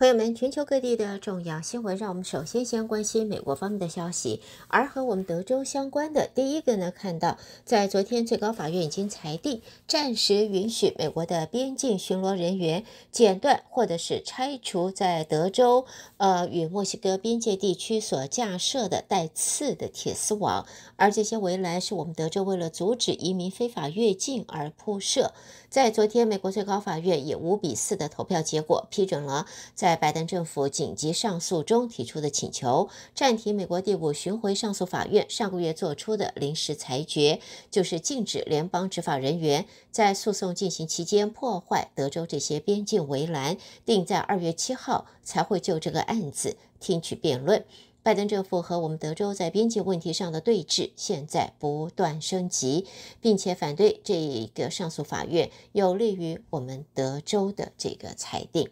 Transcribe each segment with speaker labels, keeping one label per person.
Speaker 1: 朋友们，全球各地的重要新闻，让我们首先先关心美国方面的消息。而和我们德州相关的第一个呢，看到在昨天最高法院已经裁定，暂时允许美国的边境巡逻人员剪断或者是拆除在德州呃与墨西哥边界地区所架设的带刺的铁丝网。而这些围栏是我们德州为了阻止移民非法越境而铺设。在昨天，美国最高法院以五比四的投票结果批准了在拜登政府紧急上诉中提出的请求，暂停美国第五巡回上诉法院上个月作出的临时裁决，就是禁止联邦执法人员在诉讼进行期间破坏德州这些边境围栏。定在二月七号才会就这个案子听取辩论。拜登政府和我们德州在边境问题上的对峙现在不断升级，并且反对这个上诉法院有利于我们德州的这个裁定。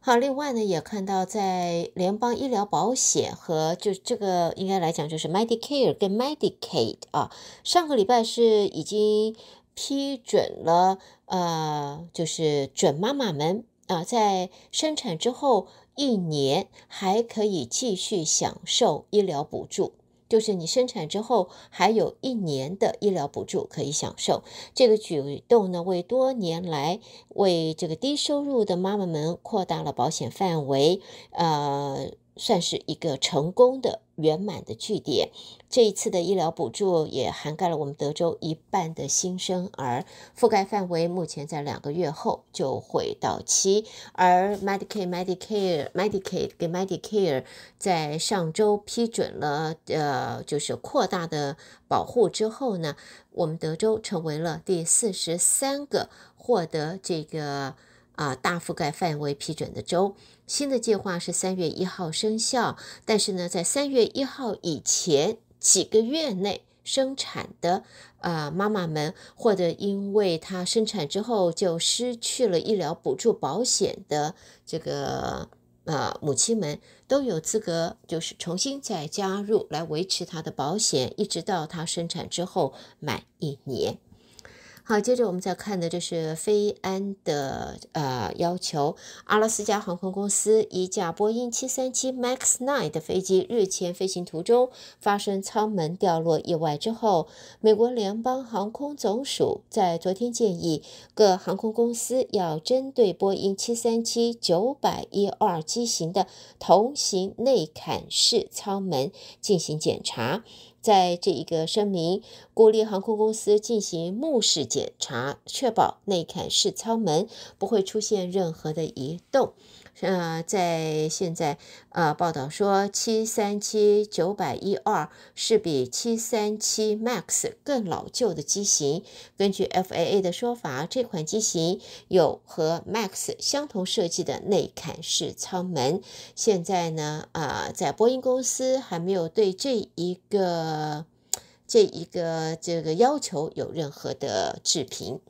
Speaker 1: 好，另外呢，也看到在联邦医疗保险和就这个应该来讲就是 Medicare 跟 Medicaid 啊，上个礼拜是已经批准了，呃，就是准妈妈们啊，在生产之后。一年还可以继续享受医疗补助，就是你生产之后还有一年的医疗补助可以享受。这个举动呢，为多年来为这个低收入的妈妈们扩大了保险范围，呃，算是一个成功的。圆满的据点，这一次的医疗补助也涵盖了我们德州一半的新生儿，覆盖范围目前在两个月后就会到期。而 Medicaid、Medicare、Medicaid 跟 Medicare 在上周批准了，呃，就是扩大的保护之后呢，我们德州成为了第四十三个获得这个啊大覆盖范围批准的州。新的计划是三月一号生效，但是呢，在三月一号以前几个月内生产的啊妈妈们，或者因为她生产之后就失去了医疗补助保险的这个呃母亲们，都有资格就是重新再加入来维持她的保险，一直到她生产之后满一年。好，接着我们再看的，这是飞安的呃要求。阿拉斯加航空公司一架波音七三七 MAX nine 的飞机日前飞行途中发生舱门掉落意外之后，美国联邦航空总署在昨天建议各航空公司要针对波音七三七九百一二机型的同型内坎式舱门进行检查。在这一个声明，鼓励航空公司进行目视检查，确保内坎式舱门不会出现任何的移动。呃，在现在，呃，报道说，七三七九百一二是比七三七 MAX 更老旧的机型。根据 FAA 的说法，这款机型有和 MAX 相同设计的内砍式舱门。现在呢，啊，在波音公司还没有对这一个、这一个、这个要求有任何的置评。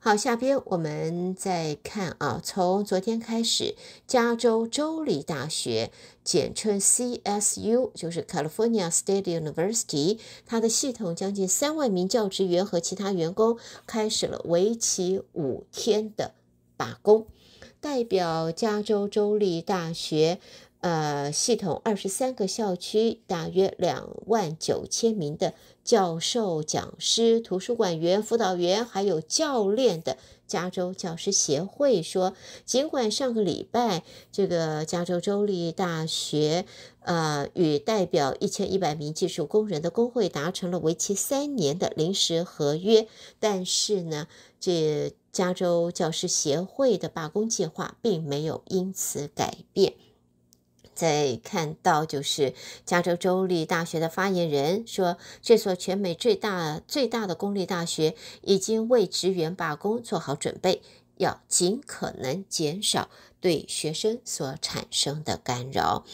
Speaker 1: 好，下边我们再看啊，从昨天开始，加州州立大学（简称 CSU，就是 California State University），它的系统将近三万名教职员和其他员工开始了为期五天的罢工。代表加州州立大学。呃，系统二十三个校区，大约两万九千名的教授、讲师、图书馆员、辅导员，还有教练的加州教师协会说，尽管上个礼拜这个加州州立大学，呃，与代表一千一百名技术工人的工会达成了为期三年的临时合约，但是呢，这加州教师协会的罢工计划并没有因此改变。在看到，就是加州州立大学的发言人说，这所全美最大最大的公立大学已经为职员罢工做好准备，要尽可能减少对学生所产生的干扰。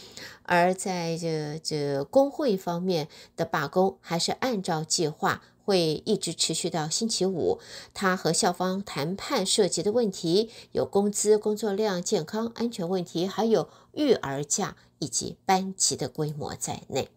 Speaker 1: 而在这这工会方面的罢工，还是按照计划。会一直持续到星期五。他和校方谈判涉及的问题有工资、工作量、健康安全问题，还有育儿假以及班级的规模在内。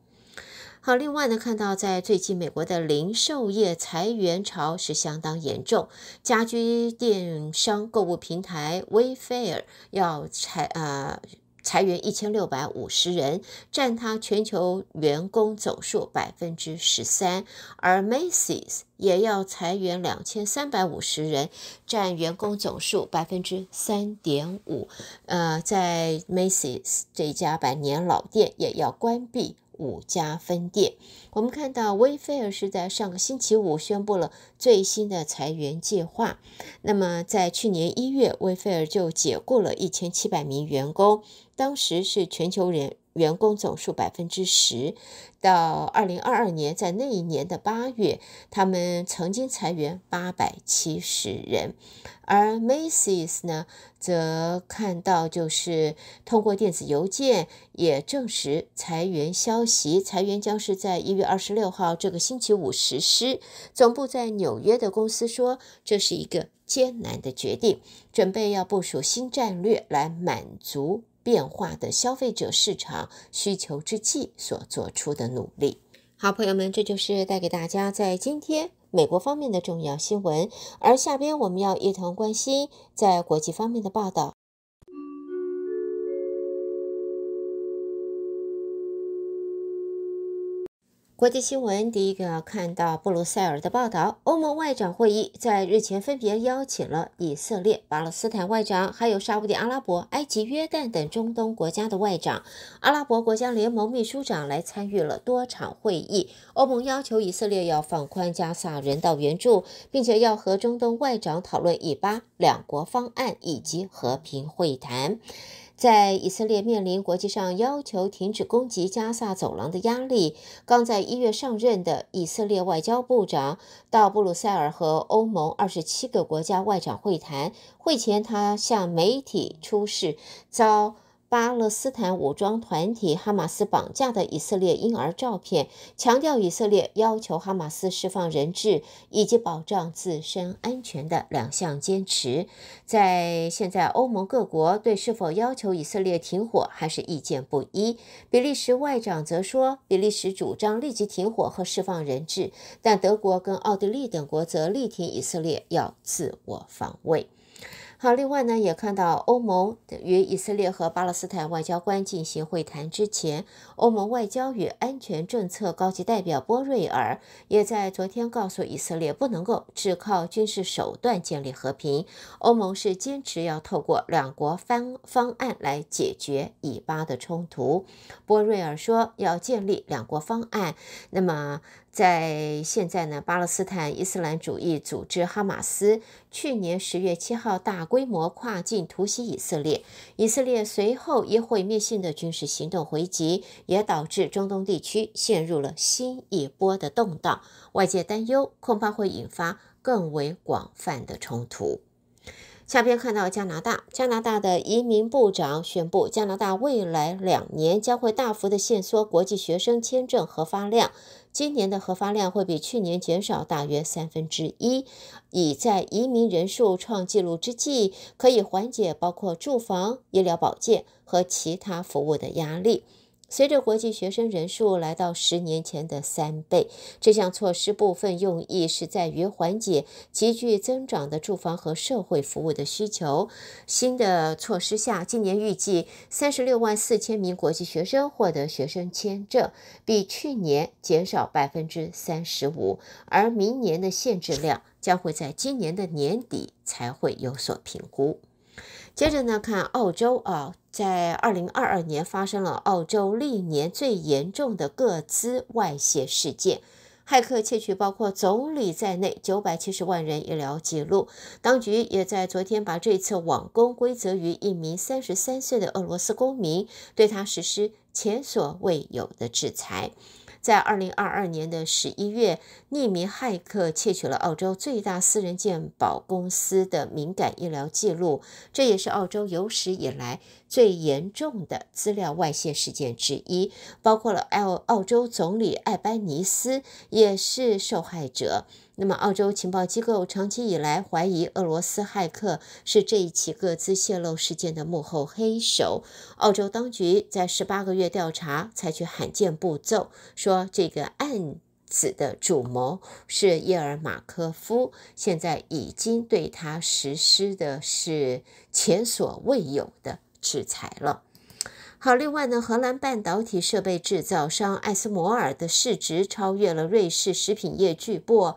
Speaker 1: 好，另外呢，看到在最近美国的零售业裁员潮是相当严重，家居电商购物平台 Wayfair 要裁啊。裁员一千六百五十人，占他全球员工总数百分之十三，而 Macy's 也要裁员两千三百五十人，占员工总数百分之三点五。呃，在 Macy's 这家百年老店也要关闭。五家分店。我们看到，威菲尔是在上个星期五宣布了最新的裁员计划。那么，在去年一月，威菲尔就解雇了一千七百名员工，当时是全球人。员工总数百分之十，到二零二二年，在那一年的八月，他们曾经裁员八百七十人。而 Macy's 呢，则看到就是通过电子邮件也证实裁员消息，裁员将是在一月二十六号这个星期五实施。总部在纽约的公司说，这是一个艰难的决定，准备要部署新战略来满足。变化的消费者市场需求之际所做出的努力。好，朋友们，这就是带给大家在今天美国方面的重要新闻。而下边我们要一同关心在国际方面的报道。国际新闻，第一个看到布鲁塞尔的报道。欧盟外长会议在日前分别邀请了以色列、巴勒斯坦外长，还有沙地阿拉伯、埃及、约旦等中东国家的外长。阿拉伯国家联盟秘书长来参与了多场会议。欧盟要求以色列要放宽加萨人道援助，并且要和中东外长讨论以巴两国方案以及和平会谈。在以色列面临国际上要求停止攻击加萨走廊的压力，刚在一月上任的以色列外交部长到布鲁塞尔和欧盟二十七个国家外长会谈。会前，他向媒体出示遭。巴勒斯坦武装团体哈马斯绑架的以色列婴儿照片，强调以色列要求哈马斯释放人质以及保障自身安全的两项坚持。在现在，欧盟各国对是否要求以色列停火还是意见不一。比利时外长则说，比利时主张立即停火和释放人质，但德国跟奥地利等国则力挺以色列要自我防卫。好，另外呢，也看到欧盟与以色列和巴勒斯坦外交官进行会谈之前，欧盟外交与安全政策高级代表波瑞尔也在昨天告诉以色列，不能够只靠军事手段建立和平。欧盟是坚持要透过两国方方案来解决以巴的冲突。波瑞尔说，要建立两国方案，那么。在现在呢，巴勒斯坦伊斯兰主义组织哈马斯去年十月七号大规模跨境突袭以色列，以色列随后以毁灭性的军事行动回击，也导致中东地区陷入了新一波的动荡。外界担忧，恐怕会引发更为广泛的冲突。下边看到加拿大，加拿大的移民部长宣布，加拿大未来两年将会大幅的限缩国际学生签证核发量。今年的核发量会比去年减少大约三分之一，以在移民人数创纪录之际，可以缓解包括住房、医疗保健和其他服务的压力。随着国际学生人数来到十年前的三倍，这项措施部分用意是在于缓解急剧增长的住房和社会服务的需求。新的措施下，今年预计三十六万四千名国际学生获得学生签证，比去年减少百分之三十五。而明年的限制量将会在今年的年底才会有所评估。接着呢，看澳洲啊，在二零二二年发生了澳洲历年最严重的个资外泄事件，骇客窃取包括总理在内九百七十万人医疗记录，当局也在昨天把这次网攻归责于一名三十三岁的俄罗斯公民，对他实施前所未有的制裁。在二零二二年的十一月，匿名骇客窃取了澳洲最大私人健保公司的敏感医疗记录，这也是澳洲有史以来最严重的资料外泄事件之一，包括了澳澳洲总理艾班尼斯也是受害者。那么，澳洲情报机构长期以来怀疑俄罗斯骇客是这一起各自泄露事件的幕后黑手。澳洲当局在十八个月调查，采取罕见步骤，说这个案子的主谋是叶尔马科夫，现在已经对他实施的是前所未有的制裁了。好，另外呢，荷兰半导体设备制造商艾斯摩尔的市值超越了瑞士食品业巨擘。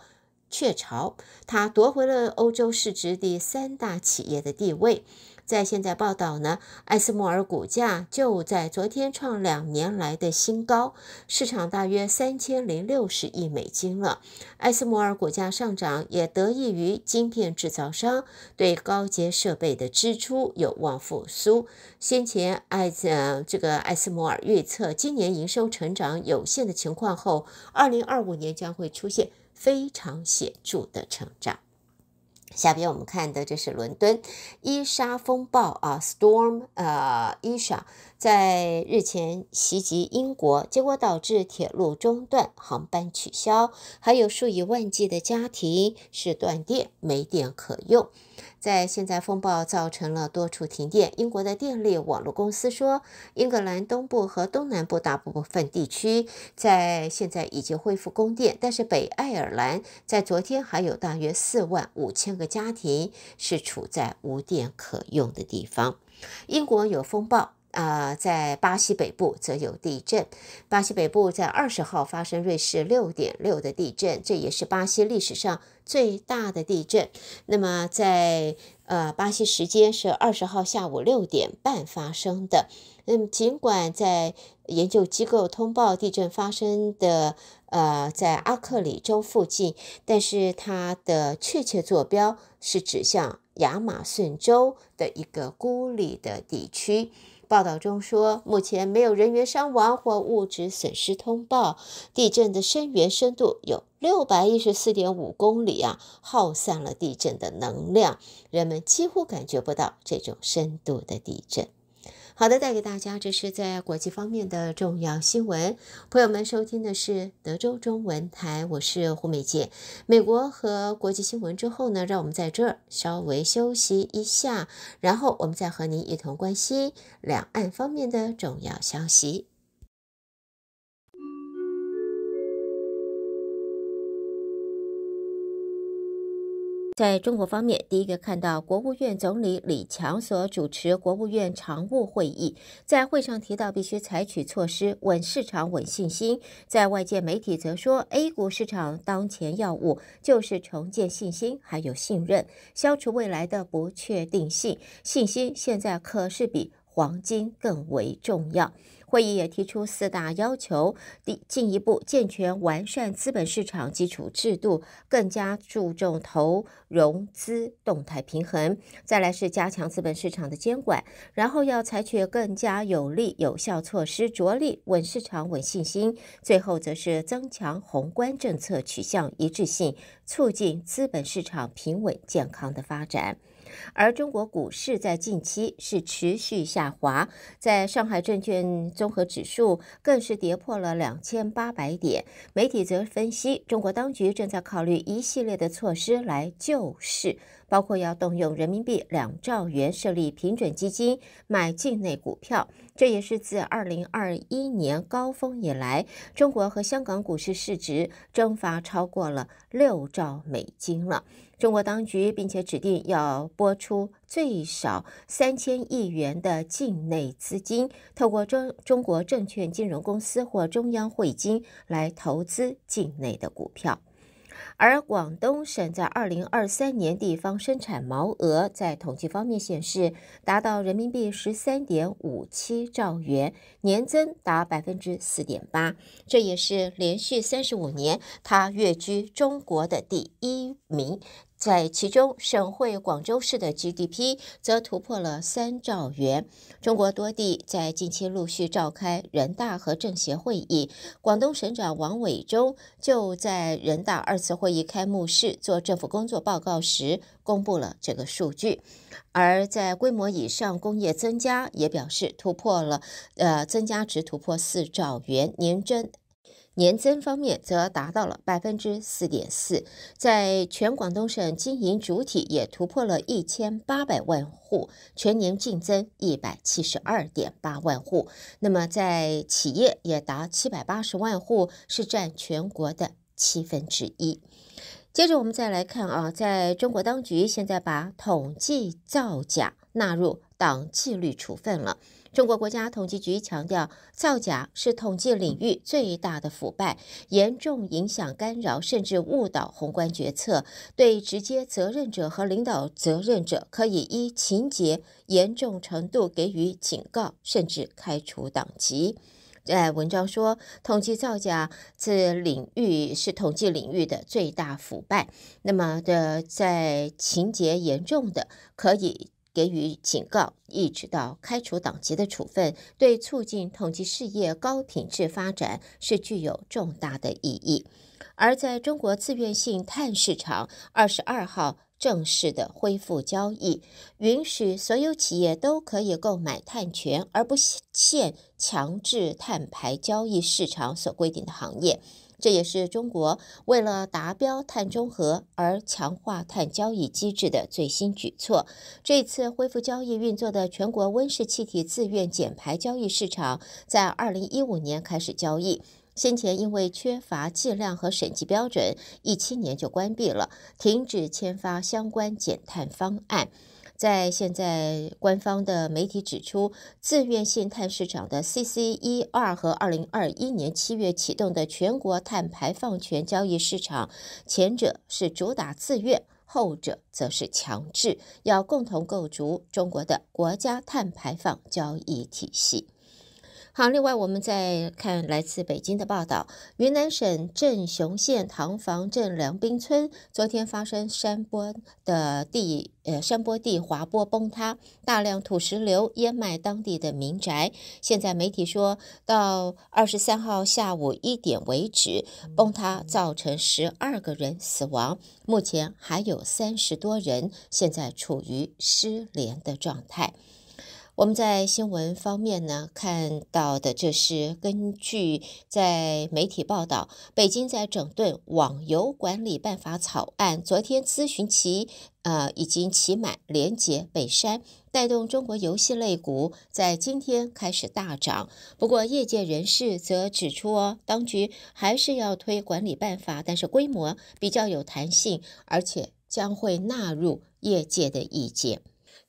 Speaker 1: 雀巢，它夺回了欧洲市值第三大企业的地位。在现在报道呢，艾斯摩尔股价就在昨天创两年来的新高，市场大约三千零六十亿美金了。艾斯摩尔股价上涨也得益于晶片制造商对高阶设备的支出有望复苏。先前艾这这个艾斯摩尔预测今年营收成长有限的情况后，二零二五年将会出现。非常显著的成长。下边我们看的这是伦敦伊莎风暴啊，storm 呃伊莎。在日前袭击英国，结果导致铁路中断、航班取消，还有数以万计的家庭是断电、没电可用。在现在，风暴造成了多处停电。英国的电力网络公司说，英格兰东部和东南部大部分地区在现在已经恢复供电，但是北爱尔兰在昨天还有大约四万五千个家庭是处在无电可用的地方。英国有风暴。啊，在巴西北部则有地震。巴西北部在二十号发生瑞士六点六的地震，这也是巴西历史上最大的地震。那么，在呃巴西时间是二十号下午六点半发生的。嗯，尽管在研究机构通报地震发生的呃在阿克里州附近，但是它的确切坐标是指向亚马逊州的一个孤立的地区。报道中说，目前没有人员伤亡或物质损失通报。地震的深源深度有六百一十四点五公里啊，耗散了地震的能量，人们几乎感觉不到这种深度的地震。好的，带给大家这是在国际方面的重要新闻。朋友们，收听的是德州中文台，我是胡美杰。美国和国际新闻之后呢，让我们在这儿稍微休息一下，然后我们再和您一同关心两岸方面的重要消息。在中国方面，第一个看到国务院总理李强所主持国务院常务会议，在会上提到必须采取措施稳市场、稳信心。在外界媒体则说，A 股市场当前要务就是重建信心，还有信任，消除未来的不确定性。信心现在可是比。黄金更为重要。会议也提出四大要求：第，进一步健全完善资本市场基础制度，更加注重投融资动态平衡；再来是加强资本市场的监管；然后要采取更加有力有效措施，着力稳市场、稳信心；最后则是增强宏观政策取向一致性，促进资本市场平稳健康的发展。而中国股市在近期是持续下滑，在上海证券综合指数更是跌破了两千八百点。媒体则分析，中国当局正在考虑一系列的措施来救市。包括要动用人民币两兆元设立平准基金买境内股票，这也是自二零二一年高峰以来，中国和香港股市市值蒸发超过了六兆美金了。中国当局并且指定要拨出最少三千亿元的境内资金，透过中中国证券金融公司或中央汇金来投资境内的股票。而广东省在二零二三年地方生产毛额在统计方面显示达到人民币十三点五七兆元，年增达百分之四点八，这也是连续三十五年它跃居中国的第一名。在其中，省会广州市的 GDP 则突破了三兆元。中国多地在近期陆续召开人大和政协会议，广东省长王伟中就在人大二次会议开幕式做政府工作报告时公布了这个数据，而在规模以上工业增加也表示突破了，呃，增加值突破四兆元年增。年增方面则达到了百分之四点四，在全广东省经营主体也突破了一千八百万户，全年净增一百七十二点八万户。那么在企业也达七百八十万户，是占全国的七分之一。接着我们再来看啊，在中国当局现在把统计造假纳入党纪律处分了。中国国家统计局强调，造假是统计领域最大的腐败，严重影响、干扰甚至误导宏观决策。对直接责任者和领导责任者，可以依情节严重程度给予警告，甚至开除党籍。在文章说，统计造假这领域是统计领域的最大腐败。那么，的在情节严重的，可以。给予警告，一直到开除党籍的处分，对促进统计事业高品质发展是具有重大的意义。而在中国自愿性碳市场，二十二号正式的恢复交易，允许所有企业都可以购买碳权，而不限强制碳排交易市场所规定的行业。这也是中国为了达标碳中和而强化碳交易机制的最新举措。这次恢复交易运作的全国温室气体自愿减排交易市场，在二零一五年开始交易，先前因为缺乏计量和审计标准，一七年就关闭了，停止签发相关减碳方案。在现在，官方的媒体指出，自愿性碳市场的 c c e 二和二零二一年七月启动的全国碳排放权交易市场，前者是主打自愿，后者则是强制，要共同构筑中国的国家碳排放交易体系。好，另外我们再看来自北京的报道：云南省镇雄县塘房镇梁兵村昨天发生山坡的地呃山坡地滑坡崩塌，大量土石流淹埋当地的民宅。现在媒体说到二十三号下午一点为止，崩塌造成十二个人死亡，目前还有三十多人现在处于失联的状态。我们在新闻方面呢看到的，这是根据在媒体报道，北京在整顿网游管理办法草案。昨天咨询期呃，已经期满，廉结北山，带动中国游戏类股在今天开始大涨。不过，业界人士则指出，哦，当局还是要推管理办法，但是规模比较有弹性，而且将会纳入业界的意见。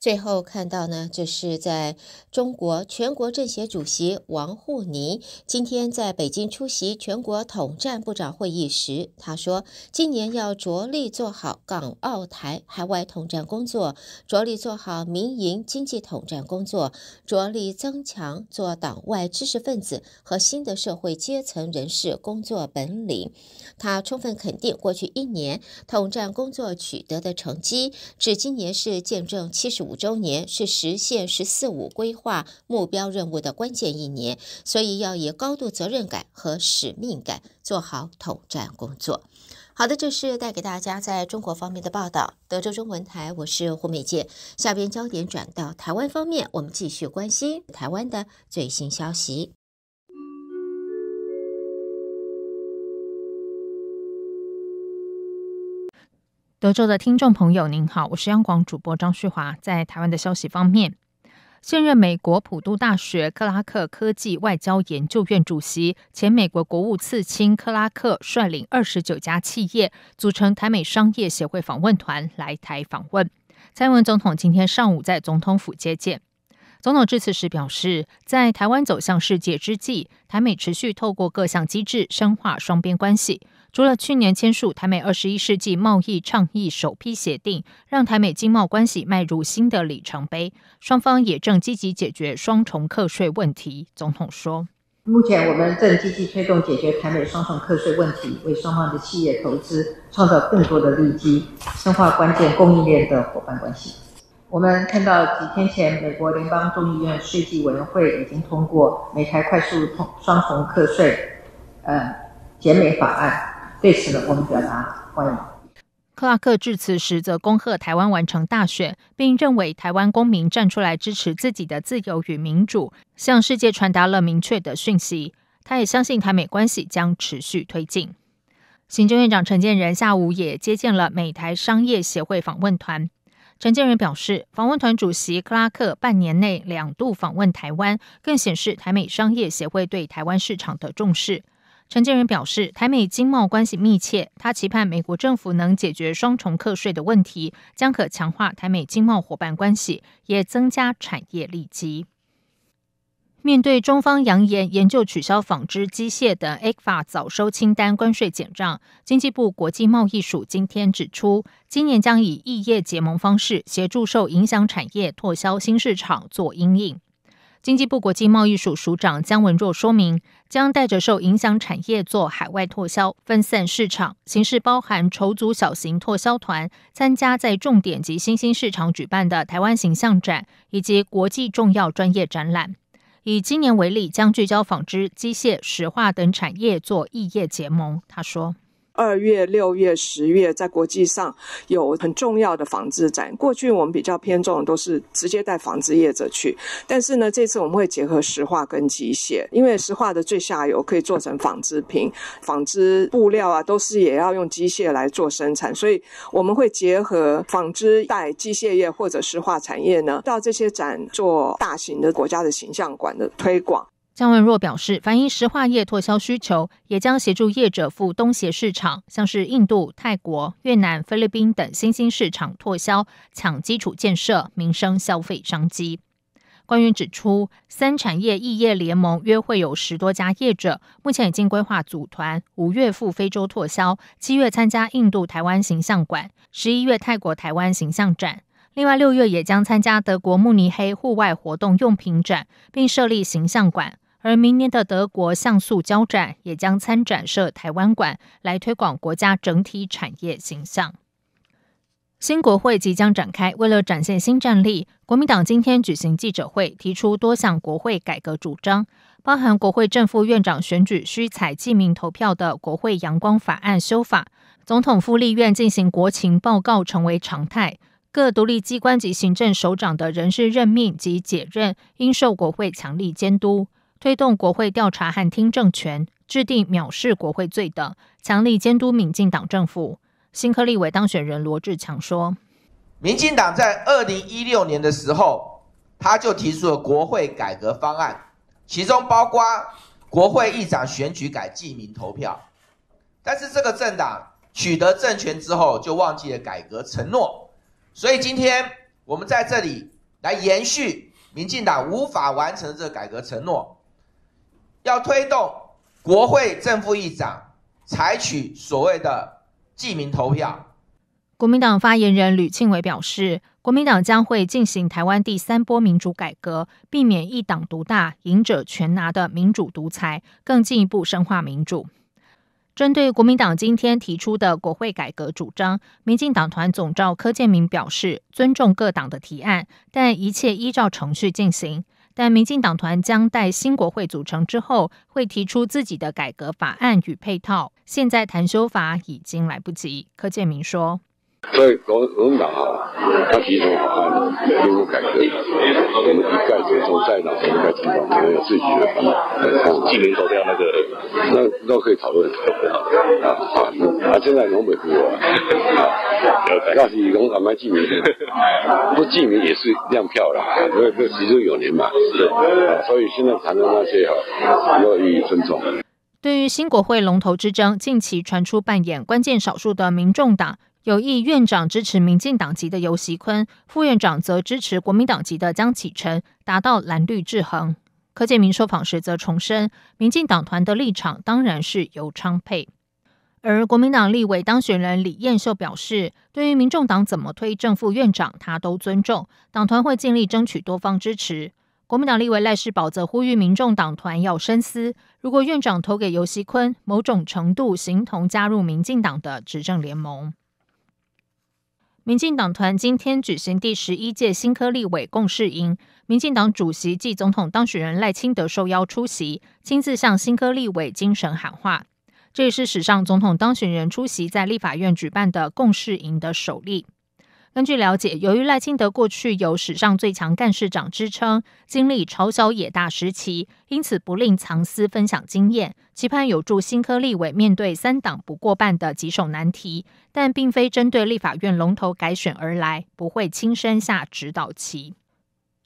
Speaker 1: 最后看到呢，这是在中国全国政协主席王沪宁今天在北京出席全国统战部长会议时，他说，今年要着力做好港澳台海外统战工作，着力做好民营经济统战工作，着力增强做党外知识分子和新的社会阶层人士工作本领。他充分肯定过去一年统战工作取得的成绩，至今年是见证七十五。五周年是实现“十四五”规划目标任务的关键一年，所以要以高度责任感和使命感做好统战工作。好的，这是带给大家在中国方面的报道，德州中文台，我是胡美健。下边焦点转到台湾方面，我们继续关心台湾的最新消息。
Speaker 2: 德州的听众朋友，您好，我是央广主播张旭华。在台湾的消息方面，现任美国普渡大学克拉克科技外交研究院主席、前美国国务次卿克拉克率领二十九家企业组成台美商业协会访问团来台访问。蔡英文总统今天上午在总统府接见，总统致辞时表示，在台湾走向世界之际，台美持续透过各项机制深化双边关系。除了去年签署台美二十一世纪贸易倡议首批协定，让台美经贸关系迈入新的里程碑，双方也正积极解决双重课税问题。总统说：“目前我们正积极推动解决台美双重课税问题，为双方的企业投资创造更多的利基，深化关键供应链的伙伴关系。我们看到几天前，美国联邦众议院税计委员会已经通过美台快速通双重课税呃减免法案。”对此我们表达欢迎。克拉克致辞时则恭贺台湾完成大选，并认为台湾公民站出来支持自己的自由与民主，向世界传达了明确的讯息。他也相信台美关系将持续推进。行政院长陈建仁下午也接见了美台商业协会访问团。陈建仁表示，访问团主席克拉克半年内两度访问台湾，更显示台美商业协会对台湾市场的重视。陈建仁表示，台美经贸关系密切，他期盼美国政府能解决双重课税的问题，将可强化台美经贸伙伴关系，也增加产业利基。面对中方扬言研究取消纺织、机械的 a f a 早收清单关税减账，经济部国际贸易署今天指出，今年将以异业结盟方式协助受影响产业拓销新市场，做阴应。经济部国际贸易署署长江文若说明，将带着受影响产业做海外拓销、分散市场，形式包含筹组小型拓销团，参加在重点及新兴市场举办的台湾形象展以及国际重要专业展览。以今年为例，将聚焦纺织、机械、石化等产业做异业结盟。他说。
Speaker 1: 二月、六月、十月，在国际上有很重要的纺织展。过去我们比较偏重都是直接带纺织业者去，但是呢，这次我们会结合石化跟机械，因为石化的最下游可以做成纺织品、纺织布料啊，都是也要用机械来做生产，所以我们会结合纺织带机械业或者石化产业呢，到这些展做大型的国家的形象馆的推广。
Speaker 2: 江文若表示，反映石化业拓销需求，也将协助业者赴东协市场，像是印度、泰国、越南、菲律宾等新兴市场拓销，抢基础建设、民生消费商机。官员指出，三产业异业联盟约会有十多家业者，目前已经规划组团，五月赴非洲拓销，七月参加印度台湾形象馆，十一月泰国台湾形象展，另外六月也将参加德国慕尼黑户外活动用品展，并设立形象馆。而明年的德国像素交展也将参展设台湾馆，来推广国家整体产业形象。新国会即将展开，为了展现新战力，国民党今天举行记者会，提出多项国会改革主张，包含国会正副院长选举需采记名投票的《国会阳光法案》修法，总统副立院进行国情报告成为常态，各独立机关及行政首长的人事任命及解任应受国会强力监督。推动国会调查和听证权，制定藐视国会罪等，强力监督民进党政府。新科立委当选人罗志强说：“民进党在二零一六年的时候，他就提出了国会改革方案，其中包括国会议长选举改记名投票。但是这个政党取得政权之后，就忘记了改革承诺。所以今天我们在这里来延续民进党无法完成这个改革承诺。”要推动国会正副议长采取所谓的记名投票。国民党发言人吕庆伟表示，国民党将会进行台湾第三波民主改革，避免一党独大、赢者全拿的民主独裁，更进一步深化民主。针对国民党今天提出的国会改革主张，民进党团总召柯建明表示，尊重各党的提案，但一切依照程序进行。但民进党团将待新国会组成之后，会提出自己的改革法案与配套。现在谈修法已经来不及，柯建明说。
Speaker 1: 所以国国民党哈，他提出法案，推动改革。我们一改之后，在党什么该怎么，我们有自己的方恼。基民投票那个，那都可以讨论，啊啊！啊，现在农委会啊，啊，那是农党卖记名，的，不记名也是亮票了，因为都始终有人嘛。是啊，所以现在谈的那些啊，要予以尊重。
Speaker 2: 对于新国会龙头之争，近期传出扮演关键少数的民众党。有意院长支持民进党籍的游锡坤，副院长则支持国民党籍的江启臣，达到蓝绿制衡。柯建明受访时则重申，民进党团的立场当然是游昌沛。而国民党立委当选人李彦秀表示，对于民众党怎么推正副院长，他都尊重，党团会尽力争取多方支持。国民党立委赖世宝则呼吁民众党团要深思，如果院长投给游锡坤，某种程度形同加入民进党的执政联盟。民进党团今天举行第十一届新科立委共事营，民进党主席暨总统当选人赖清德受邀出席，亲自向新科立委精神喊话。这也是史上总统当选人出席在立法院举办的共事营的首例。根据了解，由于赖清德过去有“史上最强干事长”之称，经历朝小野大时期，因此不吝藏私分享经验，期盼有助新科立委面对三党不过半的棘手难题。但并非针对立法院龙头改选而来，不会亲身下指导棋。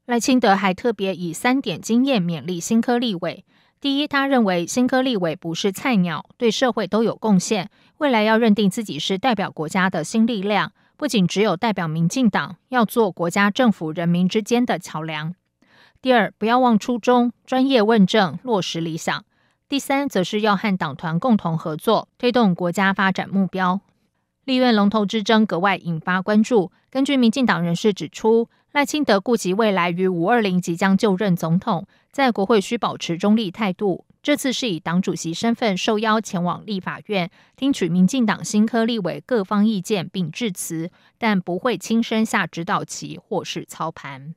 Speaker 2: 赖清德还特别以三点经验勉励新科立委：第一，他认为新科立委不是菜鸟，对社会都有贡献，未来要认定自己是代表国家的新力量。不仅只有代表民进党要做国家、政府、人民之间的桥梁。第二，不要忘初衷，专业问政，落实理想。第三，则是要和党团共同合作，推动国家发展目标。立院龙头之争格外引发关注。根据民进党人士指出，赖清德顾及未来于五二零即将就任总统，在国会需保持中立态度。这次是以党主席身份受邀前往立法院，听取民进党新科立委各方意见，并致辞，但不会亲身下指导棋或是操盘。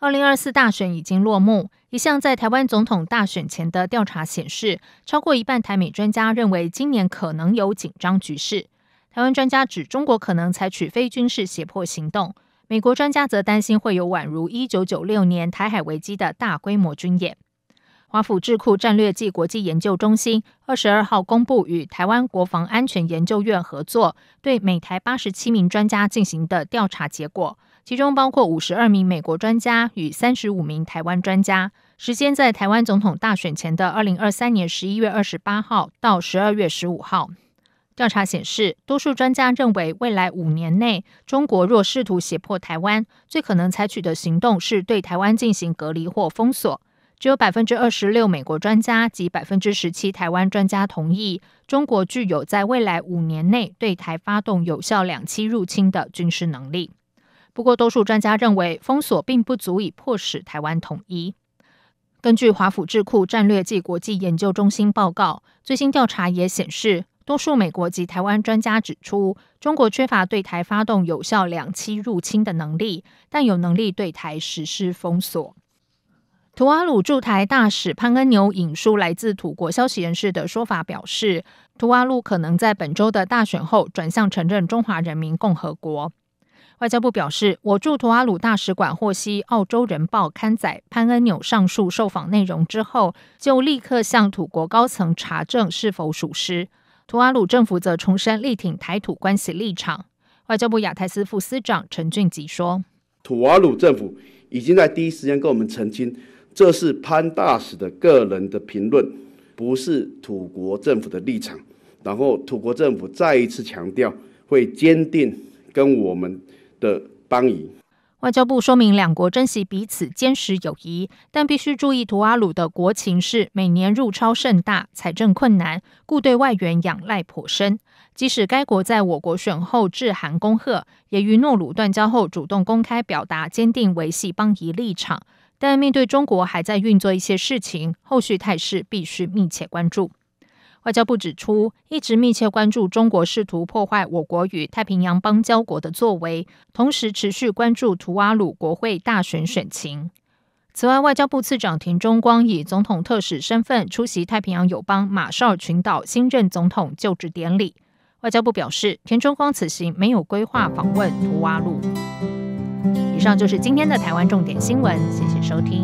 Speaker 2: 二零二四大选已经落幕，一项在台湾总统大选前的调查显示，超过一半台美专家认为今年可能有紧张局势。台湾专家指，中国可能采取非军事胁迫行动；美国专家则担心会有宛如一九九六年台海危机的大规模军演。华府智库战略暨国际研究中心二十二号公布与台湾国防安全研究院合作对美台八十七名专家进行的调查结果，其中包括五十二名美国专家与三十五名台湾专家。时间在台湾总统大选前的二零二三年十一月二十八号到十二月十五号。调查显示，多数专家认为，未来五年内，中国若试图胁迫台湾，最可能采取的行动是对台湾进行隔离或封锁。只有百分之二十六美国专家及百分之十七台湾专家同意中国具有在未来五年内对台发动有效两栖入侵的军事能力。不过，多数专家认为封锁并不足以迫使台湾统一。根据华府智库战略暨国际研究中心报告，最新调查也显示，多数美国及台湾专家指出，中国缺乏对台发动有效两栖入侵的能力，但有能力对台实施封锁。图阿鲁驻台大使潘恩纽引述来自土国消息人士的说法，表示图阿鲁可能在本周的大选后转向承认中华人民共和国。外交部表示，我驻图阿鲁大使馆获悉《澳洲人报》刊载潘恩纽上述受访内容之后，就立刻向土国高层查证是否属实。图阿鲁政府则重申力挺台土关系立场。外交部亚太司副司长陈俊吉说：“
Speaker 1: 土瓦鲁政府已经在第一时间跟我们
Speaker 2: 澄清。”这是潘大使的个人的评论，不是土国政府的立场。然后土国政府再一次强调，会坚定
Speaker 1: 跟我们的邦谊。
Speaker 2: 外交部说明，两国珍惜彼此坚实友谊，但必须注意，图阿鲁的国情是每年入超甚大，财政困难，故对外援仰赖颇深。即使该国在我国选后致函恭贺，也与诺鲁断交后主动公开表达坚定维系邦谊立场。但面对中国还在运作一些事情，后续态势必须密切关注。外交部指出，一直密切关注中国试图破坏我国与太平洋邦交国的作为，同时持续关注图瓦鲁国会大选选情。此外，外交部次长田中光以总统特使身份出席太平洋友邦马绍尔群岛新任总统就职典礼。外交部表示，田中光此行没有规划访问图瓦鲁。以上就是今天的台湾重点新闻，谢谢收听。